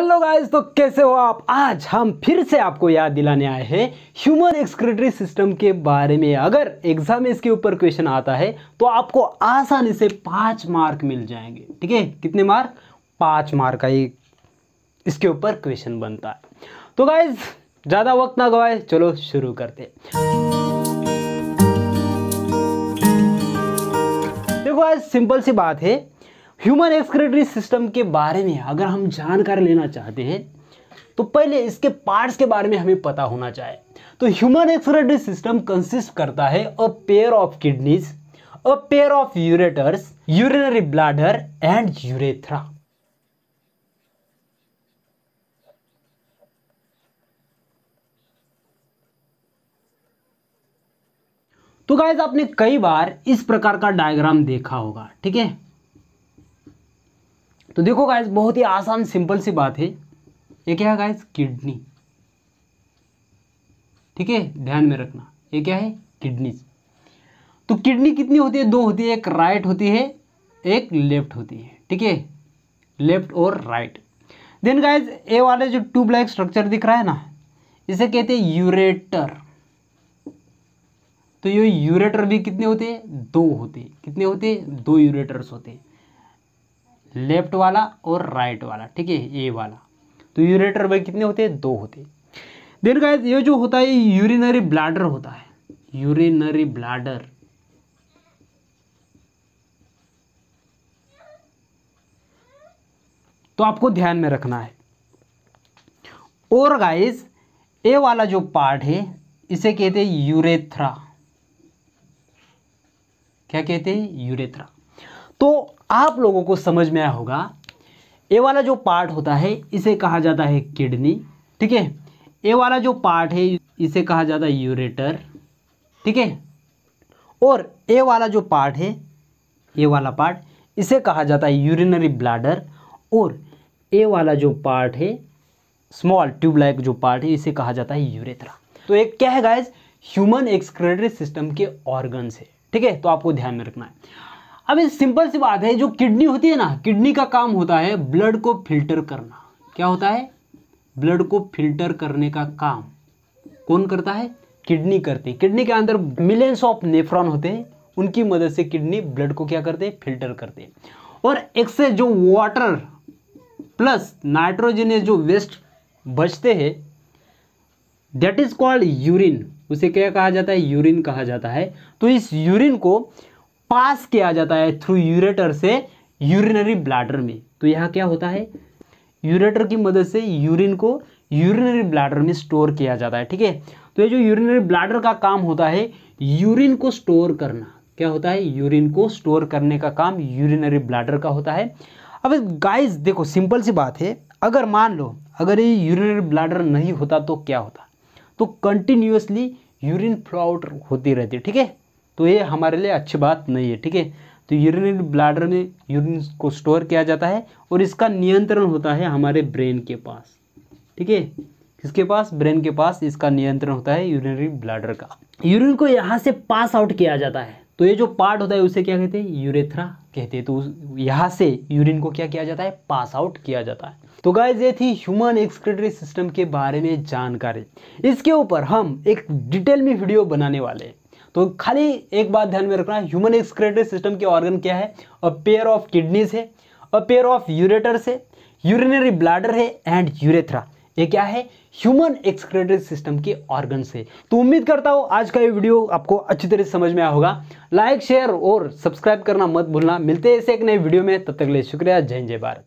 hello guys तो कैसे हो आप आज हम फिर से आपको याद दिलाने आए हैं ह्यूमन एक्सक्रेटरी सिस्टम के बारे में अगर एग्जाम में इसके ऊपर क्वेश्चन आता है तो आपको आसानी से पाँच मार्क मिल जाएंगे ठीक है कितने मार्क पाँच मार्क का ही इसके ऊपर क्वेश्चन बनता है तो गाइज ज़्यादा वक्त ना गवाए चलो शुरू करते देखो आज सिंपल सी बात है ह्यूमन एक्सक्रेटरी सिस्टम के बारे में अगर हम जानकारी लेना चाहते हैं तो पहले इसके पार्ट्स के बारे में हमें पता होना चाहिए तो ह्यूमन एक्सक्रेटरी सिस्टम कंसिस्ट करता है a pair of kidneys a pair of ureters urinary bladder and urethra तो गाइज आपने कई बार इस प्रकार का डायग्राम देखा होगा ठीक है तो देखो गाइस बहुत ही आसान सिंपल सी बात है ये क्या है गाइस किडनी ठीक है ध्यान में रखना ये क्या है किडनी तो किडनी कितनी होती है दो होती है एक राइट होती है एक लेफ्ट होती है ठीक है लेफ्ट और राइट देन गाइज ए वाले जो ट्यूब लाइक स्ट्रक्चर दिख रहा है ना इसे कहते हैं यूरेटर तो ये यूरेटर भी कितने होते हैं दो होते कितने होते हैं दो यूरेटर्स होते हैं लेफ्ट वाला और राइट वाला ठीक है ए वाला तो यूरेटर भाई कितने होते हैं दो होते देन का ये जो होता है यूरिनरी ब्लाडर होता है यूरिनरी ब्लाडर तो आपको ध्यान में रखना है और गाइस ए वाला जो पार्ट है इसे कहते हैं यूरेथ्रा क्या कहते हैं यूरेथ्रा तो आप लोगों को समझ में आया होगा ये वाला जो पार्ट होता है इसे कहा जाता है किडनी ठीक है ये वाला जो पार्ट है इसे कहा जाता है यूरेटर ठीक है और ए वाला जो पार्ट है ए वाला पार्ट इसे कहा जाता है यूरिनरी ब्लाडर और ए वाला जो पार्ट है स्मॉल ट्यूब लाइक जो पार्ट है इसे कहा जाता है यूरेथ्रा तो एक क्या है गाइज ह्यूमन एक्सक्रेटरी सिस्टम के ऑर्गन है ठीक है तो आपको ध्यान में रखना है अब ये सिंपल सी बात है जो किडनी होती है ना किडनी का काम होता है ब्लड को फिल्टर करना क्या होता है ब्लड को फिल्टर करने का काम कौन करता है किडनी करती है किडनी के अंदर मिलियंस ऑफ नेफ्रॉन होते हैं उनकी मदद से किडनी ब्लड को क्या करते हैं फिल्टर करते हैं और एक्सेस जो वाटर प्लस नाइट्रोजन जो वेस्ट बचते हैं दैट इज कॉल्ड यूरिन उसे क्या कहा जाता है यूरिन कहा जाता है तो इस यूरिन को पास किया जाता है थ्रू यूरेटर से यूरिनरी ब्लैडर में तो यहाँ क्या होता है यूरेटर की मदद से यूरिन को यूरिनरी ब्लैडर में स्टोर किया जाता है ठीक है तो ये जो यूरिनरी ब्लैडर का काम होता है यूरिन को स्टोर करना क्या होता है यूरिन को स्टोर करने का काम यूरिनरी ब्लैडर का होता है अब गाइस देखो सिंपल सी बात है अगर मान लो अगर ये यूरिनरी ब्लैडर नहीं होता तो क्या होता तो कंटिन्यूसली यूरिन फ्लो आउट होती रहती ठीक है तो ये हमारे लिए अच्छी बात नहीं है ठीक है तो यूरिनरी ब्लाडर में यूरिन को स्टोर किया जाता है और इसका नियंत्रण होता है हमारे ब्रेन के पास ठीक है किसके पास ब्रेन के पास इसका नियंत्रण होता है यूरिनरी ब्लाडर का यूरिन को यहाँ से पास आउट किया जाता है तो ये जो पार्ट होता है उसे क्या कहते हैं यूरेथ्रा कहते हैं तो यहाँ से यूरिन को क्या किया जाता है पास आउट किया जाता है तो गाइज ये थी ह्यूमन एक्सक्रेटरी सिस्टम के बारे में जानकारी इसके ऊपर हम एक डिटेल में वीडियो बनाने वाले हैं तो खाली एक बात ध्यान में रखना ह्यूमन एक्सक्रेटरी सिस्टम के ऑर्गन क्या है अ पेयर ऑफ किडनीज है अ पेयर ऑफ यूरेटर्स है यूरिनरी ब्लाडर है एंड यूरेथ्रा ये क्या है ह्यूमन एक्सक्रेटरी सिस्टम के ऑर्गन से तो उम्मीद करता हूँ आज का ये वीडियो आपको अच्छी तरह से समझ में आया होगा लाइक शेयर और सब्सक्राइब करना मत भूलना मिलते हैं ऐसे एक नए वीडियो में तब तक ले शुक्रिया जय जय भारत